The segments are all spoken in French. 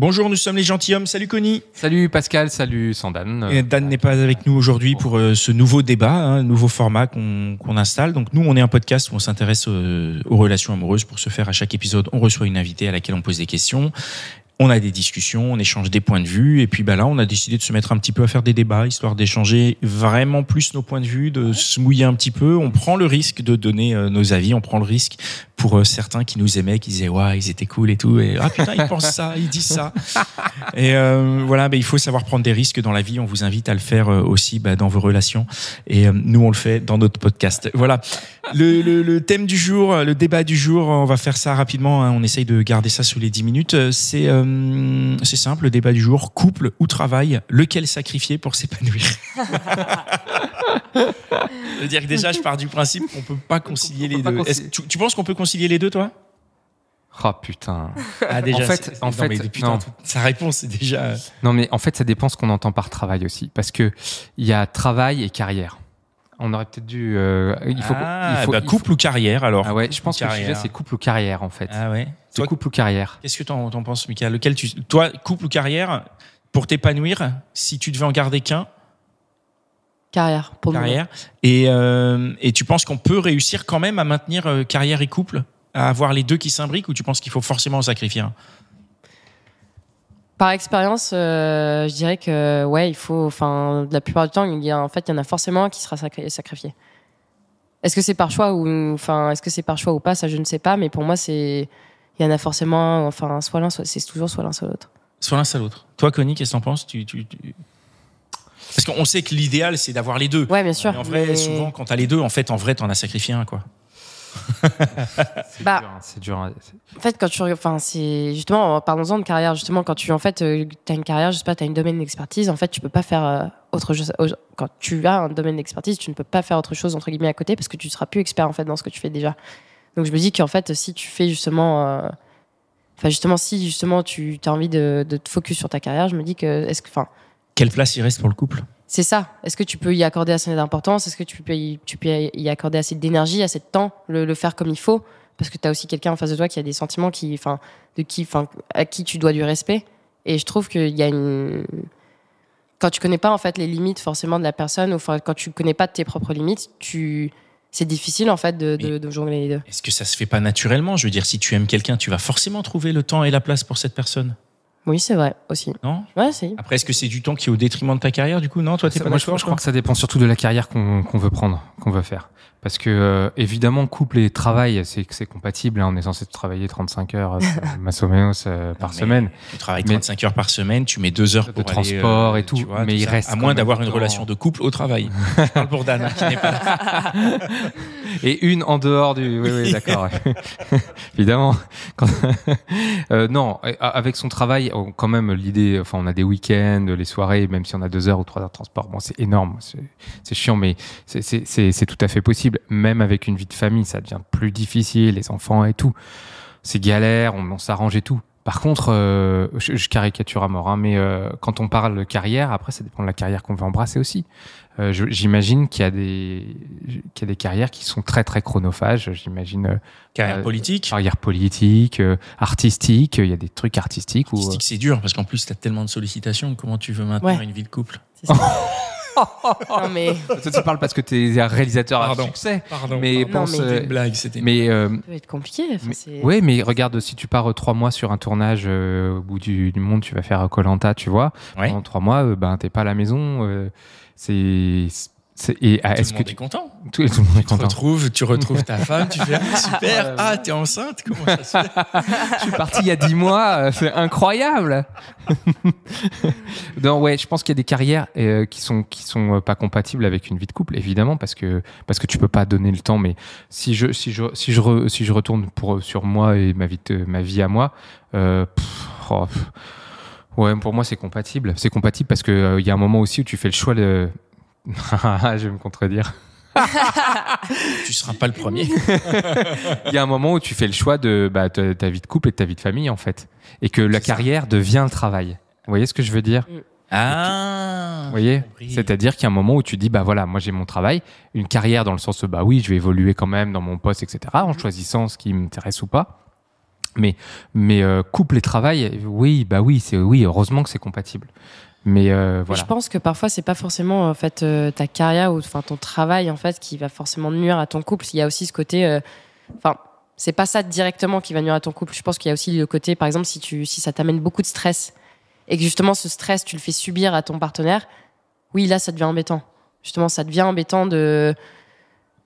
Bonjour, nous sommes les gentilshommes. Salut Conny Salut Pascal, salut Sandan. Et Dan n'est pas avec nous aujourd'hui pour euh, ce nouveau débat, un hein, nouveau format qu'on installe. Donc nous, on est un podcast où on s'intéresse euh, aux, relations amoureuses. Pour se faire, à chaque épisode, on reçoit une invitée à laquelle on pose des questions on a des discussions, on échange des points de vue, et puis bah là, on a décidé de se mettre un petit peu à faire des débats, histoire d'échanger vraiment plus nos points de vue, de se mouiller un petit peu. On prend le risque de donner euh, nos avis, on prend le risque pour euh, certains qui nous aimaient, qui disaient ouais, ils étaient cool et tout, et ah putain, ils pensent ça, ils disent ça. Et euh, voilà, bah, il faut savoir prendre des risques dans la vie. On vous invite à le faire aussi bah, dans vos relations, et nous on le fait dans notre podcast. Voilà. Le, le, le, thème du jour, le débat du jour, on va faire ça rapidement. Hein. On essaye de garder ça sous les 10 minutes. C'est euh, c'est simple, le débat du jour couple ou travail, lequel sacrifier pour s'épanouir je veux dire que déjà, je pars du principe qu'on peut pas concilier les deux. Tu, penses qu'on peut concilier les deux, toi oh, putain. Ah, déjà, en fait, en fait sa réponse déjà. Euh, non mais en fait, ça dépend ce qu'on entend par travail aussi, parce que il y a travail et carrière. On aurait peut-être dû. Euh, il, faut, ah, bah, couple ou carrière alors. ouais, je pense que le c'est couple ou carrière en fait. Ah ouais couple ou carrière Qu'est-ce que t'en en penses, Mika Lequel tu, Toi, couple ou carrière, pour t'épanouir, si tu devais en garder qu'un Carrière, pour carrière. moi. Et, euh, et tu penses qu'on peut réussir quand même à maintenir euh, carrière et couple À avoir les deux qui s'imbriquent ou tu penses qu'il faut forcément en sacrifier un par expérience, euh, je dirais que ouais, il faut, enfin, la plupart du temps, il y a, en fait, il y en a forcément un qui sera sacrifié. Est-ce que c'est par choix ou, enfin, est-ce que c'est par choix ou pas, ça je ne sais pas, mais pour moi c'est il y en a forcément, enfin, soit l'un, c'est toujours soit l'un, soit l'autre. Soit l'un, soit l'autre. Toi, Connie, qu'est-ce que t'en penses tu, tu, Parce qu'on sait que l'idéal, c'est d'avoir les deux. Ouais, bien sûr. Mais en vrai, souvent, quand t'as les deux, en fait, en vrai, t'en as sacrifié un, quoi. Bah, hein, c'est dur, hein, c'est dur. En fait, quand tu, enfin, c'est justement, parlons-en de carrière. Justement, quand tu, en fait, euh, t'as une carrière, je sais pas, t'as une domaine d'expertise. En fait, tu peux pas faire euh, autre chose. Quand tu as un domaine d'expertise, tu ne peux pas faire autre chose entre guillemets à côté parce que tu seras plus expert en fait dans ce que tu fais déjà. Donc je me dis qu'en fait, si tu fais justement, euh, enfin justement, si justement tu as envie de, te focus sur ta carrière, je me dis que est-ce que, enfin, quelle place il reste pour le couple C'est ça. Est-ce que tu peux y accorder assez d'importance Est-ce que tu peux y, accorder assez d'énergie, assez de temps, le, faire comme il faut Parce que tu as aussi quelqu'un en face de toi qui a des sentiments qui, enfin, de qui, enfin, à qui tu dois du respect. Et je trouve qu'il y a une quand tu connais pas en fait les limites forcément de la personne ou quand tu connais pas tes propres limites, tu c'est difficile en fait de, de, de jongler les deux. Est-ce que ça se fait pas naturellement Je veux dire, si tu aimes quelqu'un, tu vas forcément trouver le temps et la place pour cette personne. Oui, c'est vrai aussi. Non Ouais, c'est... Après, est-ce que c'est du temps qui est au détriment de ta carrière Du coup, non, toi, t'es pas Moi, je crois que ça dépend surtout de la carrière qu'on veut prendre, qu'on veut faire. Parce que, euh, évidemment, couple et travail, c'est compatible. Hein. On est censé travailler 35 heures, euh, masso euh, par semaine. Tu travailles 35 heures par semaine, tu mets deux heures de transport et tout. mais il reste. À moins d'avoir une relation de couple au travail. Je parle pour Dana hein, qui n'est pas là. et une en dehors du. Oui, oui, d'accord. évidemment. non, avec son travail, quand même, l'idée. Enfin, on a des week-ends, les soirées, même si on a deux heures ou trois heures de transport. Bon, c'est énorme. C'est chiant, mais c'est tout à fait possible même avec une vie de famille, ça devient plus difficile, les enfants et tout. C'est galère, on, s'arrange et tout. Par contre, euh, je, caricature à mort, hein, mais euh, quand on parle carrière, après, ça dépend de la carrière qu'on veut embrasser aussi. Euh, j'imagine qu'il y, a des carrières qui sont très, très chronophages. J'imagine. carrière politique. Carrière politique, artistique. Il y a des trucs artistiques. Artistique, c'est dur parce qu'en plus, tu as tellement de sollicitations. Comment tu veux maintenir une vie de couple oh mais. Toi, tu parles parce que tu es un réalisateur à succès. Pardon. Mais pense. Euh, blague, c'était. Mais. Euh, ça peut être compliqué. oui, mais regarde, si tu pars euh, trois mois sur un tournage au bout du, monde, tu vas faire Colanta, tu vois. En trois mois, ben, t'es pas à la maison. c'est est, ah, ce que tu... est content tout, le monde est tu content. Retrouves, tu retrouves ta femme, tu fais ah, super, ah t'es enceinte, comment ça se fait Je suis parti il y a 10 mois, euh, c'est incroyable. non ouais, je pense qu'il y a des carrières euh, qui sont qui sont euh, pas compatibles avec une vie de couple évidemment parce que parce que tu peux pas donner le temps. Mais si je si je si je, si je retourne pour sur moi et ma vie ma vie à moi, oh, ouais pour moi c'est compatible, c'est compatible parce que il y a un moment aussi où tu fais le choix de je vais me contredire. tu seras pas le premier. Il y a un moment où tu fais le choix de bah, ta vie de couple et de ta vie de famille, en fait. Et que la carrière devient le travail. Vous voyez ce que je veux dire mm. ah, vous voyez, c'est-à-dire qu'il y a un moment où tu dis bah voilà, moi j'ai mon travail, une carrière dans le sens bah oui, je vais évoluer quand même dans mon poste, etc. En mm. choisissant ce qui m'intéresse ou pas. Mais mais euh, couple et travail, oui bah oui c'est oui heureusement que c'est compatible. Euh, Je pense que parfois c'est pas forcément en fait euh, ta carrière ou enfin ton travail en fait qui va forcément nuire à ton couple. Il y a aussi ce côté, euh, enfin c'est pas ça directement qui va nuire à ton couple. Je pense qu'il y a aussi le côté, par exemple, si tu si ça t'amène beaucoup de stress et que justement ce stress tu le fais subir à ton partenaire, oui là ça devient embêtant. Justement ça devient embêtant de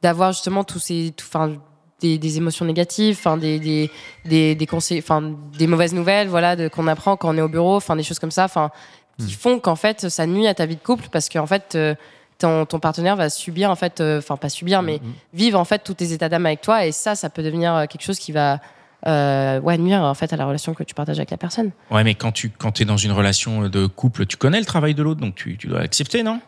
d'avoir justement tous ces, enfin des, émotions négatives, enfin des des des, des conseils, enfin des mauvaises nouvelles, voilà, de, qu'on apprend quand on est au bureau, enfin des choses comme ça, enfin qui mm. font qu'en fait, ça nuit à ta vie de couple parce qu'en fait, euh, ton, partenaire va subir en fait, euh, enfin pas subir, mais mm, mm. vivre en fait tous tes états d'âme avec toi et ça, ça peut devenir euh, quelque chose qui va nuire en fait à la relation que tu partages avec la personne. Ouais, mais quand tu es dans une relation de couple, tu connais le travail de l'autre, donc tu, dois accepter, non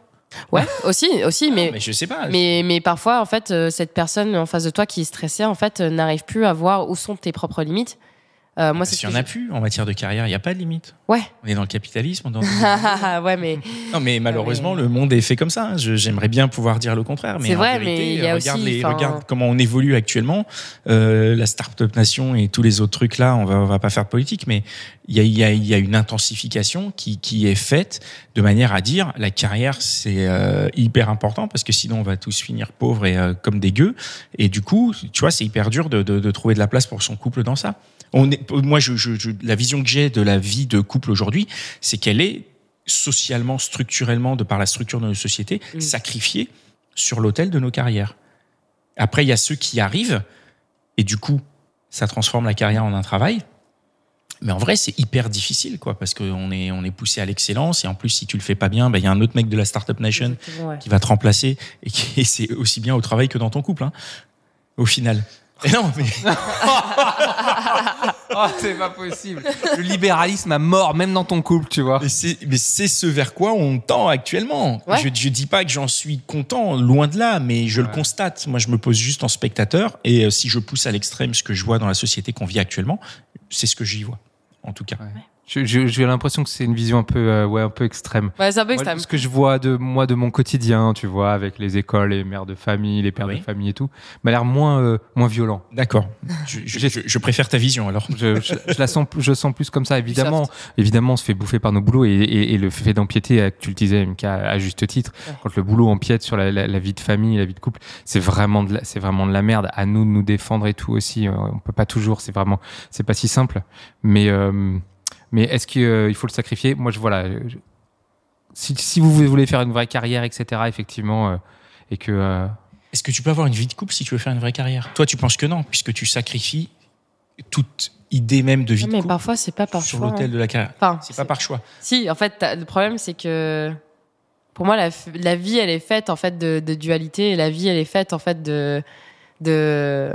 Ouais, aussi, aussi, ah, mais, je sais pas. Mais, mais parfois, en fait, cette personne en face de toi qui est stressée, en fait, n'arrive plus à voir où sont tes propres limites si euh, on a pu en matière de carrière, il n'y a pas de limite. Ouais. On est dans le capitalisme. Dans ouais, mais non, mais malheureusement, le monde est fait comme ça. Hein. J'aimerais bien pouvoir dire le contraire, mais c'est Vérité, regarde, regarde comment on évolue actuellement. Euh, la startup nation et tous les autres trucs là, on va on va pas faire de politique, mais il y a, y, y a une intensification qui qui est faite de manière à dire la carrière c'est euh, hyper important parce que sinon on va tous finir pauvres et euh, comme des gueux. Et du coup, tu vois, c'est hyper dur de, de trouver de la place pour son couple dans ça est, moi, je, la vision que j'ai de la vie de couple aujourd'hui, c'est qu'elle est socialement, structurellement, de par la structure de nos sociétés, mm. sacrifiée sur l'autel de nos carrières. Après, il y a ceux qui arrivent, et du coup, ça transforme la carrière en un travail. Mais en vrai, c'est hyper difficile, quoi, parce qu'on est, on est poussé à l'excellence. Et en plus, si tu le fais pas bien, bah, il y a un autre mec de la Startup Nation qui va te remplacer. Et, c'est aussi bien au travail que dans ton couple, hein, au final non, mais. oh, c'est pas possible. Le libéralisme à mort, même dans ton couple, tu vois. Mais c'est ce vers quoi on tend actuellement. Je, dis pas que j'en suis content, loin de là, mais je le constate. Moi, je me pose juste en spectateur, et euh, si je pousse à l'extrême ce que je vois dans la société qu'on vit actuellement, c'est ce que j'y vois, en tout cas. J'ai l'impression que c'est une vision un peu, euh, ouais, un peu extrême. Ouais, c'est un peu extrême. ce que je vois de moi, de mon quotidien, tu vois, avec les écoles, les mères de famille, les pères de famille et tout, m'a l'air moins, euh, moins violent. D'accord. je, je, je, préfère ta vision alors. je, la sens, je sens plus comme ça. Évidemment, évidemment, on se fait bouffer par nos boulots et, et, et le fait d'empiéter, euh, tu le disais, MK, à juste titre, quand le boulot empiète sur la, la, vie de famille, la vie de couple, c'est vraiment, de c'est vraiment de la merde. À nous de nous défendre et tout aussi. On peut pas toujours. C'est vraiment, c'est pas si simple. Mais mais est-ce qu'il euh, faut le sacrifier Moi, je, voilà. si, vous voulez faire une vraie carrière, etc., effectivement, euh, et que. Euh, est-ce que tu peux avoir une vie de couple si tu veux faire une vraie carrière Toi, tu penses que non, puisque tu sacrifies toute idée même de vie. de couple parfois, c'est pas par sur choix. Hein. de la carrière. Enfin, c'est pas par choix. Si, en fait, le problème, c'est que pour moi, la, vie, elle est faite en fait de, de, dualité. Et la vie, elle est faite en fait de de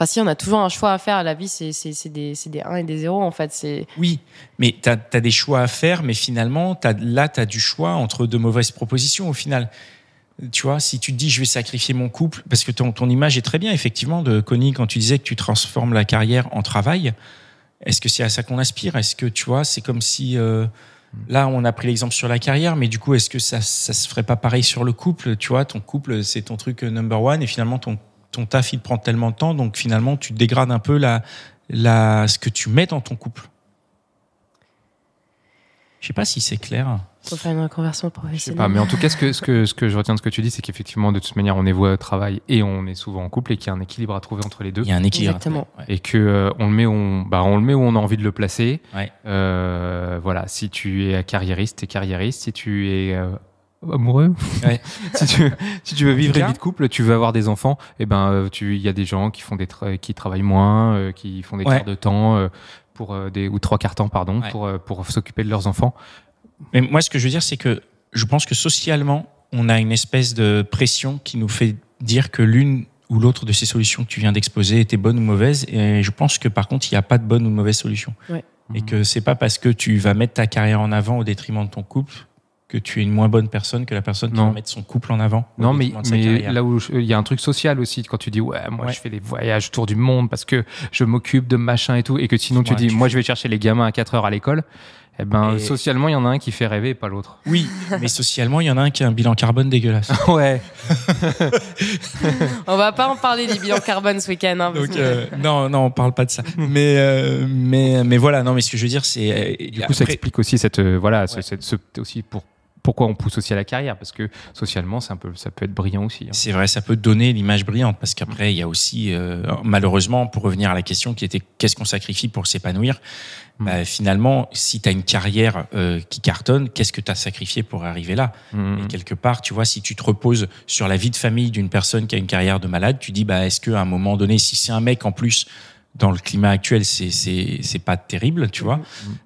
Enfin, si, on a toujours un choix à faire. La vie, c'est des, 1 et des 0, en fait. Oui, mais tu as, des choix à faire, mais finalement, là, tu as du choix entre deux mauvaises propositions, au final. Tu vois, si tu te dis, je vais sacrifier mon couple, parce que ton, image est très bien, effectivement, de Connie, quand tu disais que tu transformes la carrière en travail, est-ce que c'est à ça qu'on aspire Est-ce que, tu vois, c'est comme si... Euh, là, on a pris l'exemple sur la carrière, mais du coup, est-ce que ça, ça se ferait pas pareil sur le couple Tu vois, ton couple, c'est ton truc euh, number one, et finalement, ton ton taf, il prend tellement de temps, donc finalement, tu dégrades un peu la, ce que tu mets dans ton couple. Je sais pas si c'est clair. Pour faire une reconversion professionnelle. pas, mais en tout cas, ce que, ce que, ce que je retiens de ce que tu dis, c'est qu'effectivement, de toute manière, on est voué au travail et on est souvent en couple et qu'il y a un équilibre à trouver entre les deux. Il y a un équilibre. Exactement. Et que euh, on le met où on, bah, on le met on a envie de le placer. Euh, voilà, si tu es carriériste, es carriériste. Si tu es euh, amoureux. si, tu veux, vivre une vie de couple, tu veux avoir des enfants, et eh ben euh, tu il y a des gens qui font des qui travaillent moins, euh, qui font des ouais. de temps euh, pour des ou trois quarts de temps pardon pour pour s'occuper de leurs enfants. Mais moi ce que je veux dire c'est que je pense que socialement on a une espèce de pression qui nous fait dire que l'une ou l'autre de ces solutions que tu viens d'exposer était bonne ou mauvaise et je pense que par contre il n'y a pas de bonne ou mauvaise solution. Et que c'est pas parce que tu vas mettre ta carrière en avant au détriment de ton couple que tu es une moins bonne personne que la personne non. qui va mettre son couple en avant. Non, mais, là où il y a un truc social aussi, quand tu dis, ouais, moi je fais des voyages autour du monde parce que je m'occupe de machin et tout, et que sinon tu dis, moi je vais chercher les gamins à 4 heures à l'école, eh ben, socialement, il y en a un qui fait rêver et pas l'autre. Oui, mais socialement, il y en a un qui a un bilan carbone dégueulasse. ouais. on va pas en parler des bilans carbone ce week-end. Hein, euh, non, non, on parle pas de ça. Mais, euh, mais, mais voilà, non, mais ce que je veux dire, c'est. Euh, du coup, ça explique aussi cette, voilà, aussi pour pourquoi on pousse aussi à la carrière parce que socialement un peu, ça peut être brillant aussi. Hein. C'est vrai, ça peut donner l'image brillante parce qu'après il y a aussi euh, malheureusement pour revenir à la question qui était qu'est-ce qu'on sacrifie pour s'épanouir mm. bah, finalement si tu as une carrière euh, qui cartonne, qu'est-ce que tu as sacrifié pour arriver là mm, mm. Et quelque part, tu vois, si tu te reposes sur la vie de famille d'une personne qui a une carrière de malade, tu dis bah est-ce qu'à un moment donné si c'est un mec en plus dans le climat actuel, c'est c'est pas terrible, tu vois.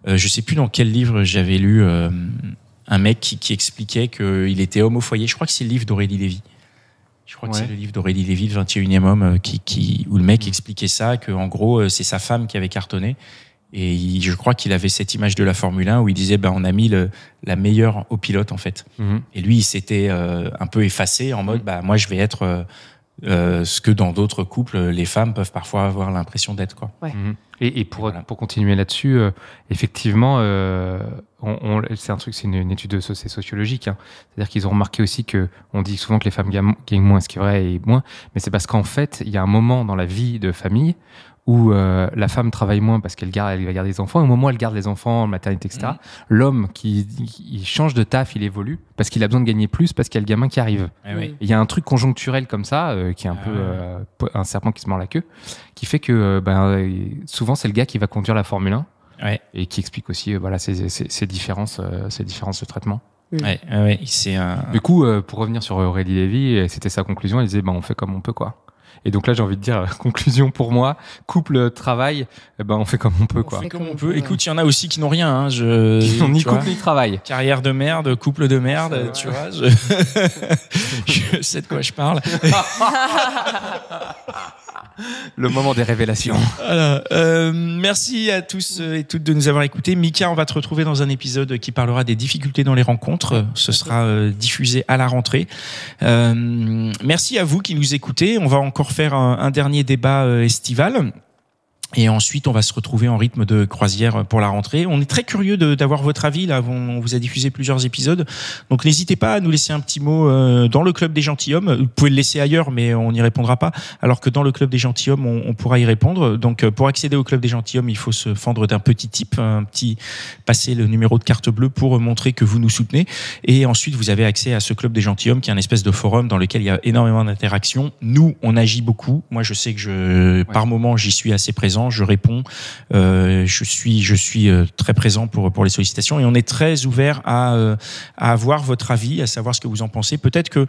Euh, je sais plus dans quel livre j'avais lu un mec qui, qui expliquait qu'il était homme au foyer. Je crois que c'est le livre d'Aurélie Lévy. Je crois que c'est le livre d'Aurélie Lévy, le 21e homme, euh, qui, qui, où le mec mm. expliquait ça, que en gros, euh, c'est sa femme qui avait cartonné. Et je crois qu'il avait cette image de la Formule 1 où il disait, ben, on a mis la meilleure au pilote, en fait. Mm-hmm. Et lui, il s'était euh, un peu effacé en mode, mm. bah, moi, je vais être ce que dans d'autres couples, les femmes peuvent parfois avoir l'impression d'être, quoi. Mm-hmm. et, pour, pour continuer là-dessus, effectivement, c'est un truc, c'est une, étude sociologique. Hein. C'est-à-dire qu'ils ont remarqué aussi que on dit souvent que les femmes gagnent moins, ce qui est vrai et moins, mais c'est parce qu'en fait, il y a un moment dans la vie de famille où euh, la femme travaille moins parce qu'elle garde, elle va garder les enfants. au moment où elle garde les enfants, maternité, etc., mmh. l'homme qui, change de taf, il évolue parce qu'il a besoin de gagner plus parce qu'il y a le gamin qui arrive. Eh mmh. Il y a un truc conjoncturel comme ça euh, qui est un ah peu euh, un serpent qui se mord la queue, qui fait que ben, souvent c'est le gars qui va conduire la Formule 1 et qui explique aussi euh, voilà, ces, ces, ces différences, euh, ces différences de traitement. Mm. Ouais, ouais, c'est un... Du coup, euh, pour revenir sur Aurélie Lévy, c'était sa conclusion, elle disait ben, on fait comme on peut. quoi. Et donc là, j'ai envie de dire, conclusion pour moi, couple, travail, eh ben on fait comme on peut. On quoi. Fait comme on peut. Écoute, il y en a aussi qui n'ont rien. Hein, je, qui n'ont ni couple ni travail. Carrière de merde, couple de merde, tu vois. Je... je sais de quoi je parle. le moment des révélations. Euh, merci à tous euh, et toutes de nous avoir écoutés. Mika, on va te retrouver dans un épisode qui parlera des difficultés dans les rencontres. Ce sera euh, diffusé à la rentrée. Euh, merci à vous qui nous écoutez. On va encore faire un, un dernier débat euh, estival. Et ensuite, on va se retrouver en rythme de croisière pour la rentrée. On est très curieux d'avoir votre avis. Là, on vous a diffusé plusieurs épisodes. Donc, n'hésitez pas à nous laisser un petit mot euh, dans le Club des Gentilhommes. Vous pouvez le laisser ailleurs, mais on n'y répondra pas. Alors que dans le Club des Gentilhommes, on, pourra y répondre. Donc, euh, pour accéder au Club des Gentilhommes, il faut se fendre d'un petit type, un petit, passer le numéro de carte bleue pour montrer que vous nous soutenez. Et ensuite, vous avez accès à ce Club des Gentilhommes, qui est un espèce de forum dans lequel il y a énormément d'interactions. Nous, on agit beaucoup. Moi, je sais que je, par moment, j'y suis assez présent je réponds, euh, je suis, je suis euh, très présent pour pour les sollicitations et on est très ouvert à euh, à avoir votre avis, à savoir ce que vous en pensez. Peut-être que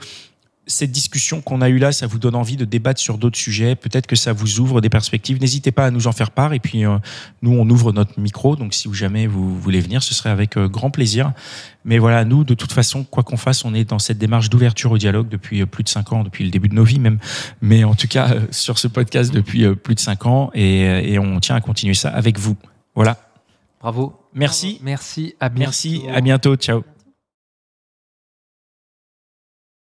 cette discussion qu'on a eue là, ça vous donne envie de débattre sur d'autres sujets. Peut-être que ça vous ouvre des perspectives. N'hésitez pas à nous en faire part. Et puis, euh, nous, on ouvre notre micro. Donc, si jamais vous voulez venir, ce serait avec euh, grand plaisir. Mais voilà, nous, de toute façon, quoi qu'on fasse, on est dans cette démarche d'ouverture au dialogue depuis euh, plus de cinq ans, depuis le début de nos vies même. Mais en tout cas, sur ce podcast depuis plus de cinq ans. Et, on tient à continuer ça avec vous. Voilà. Bravo. Merci. Merci. À Merci. À bientôt. Ciao.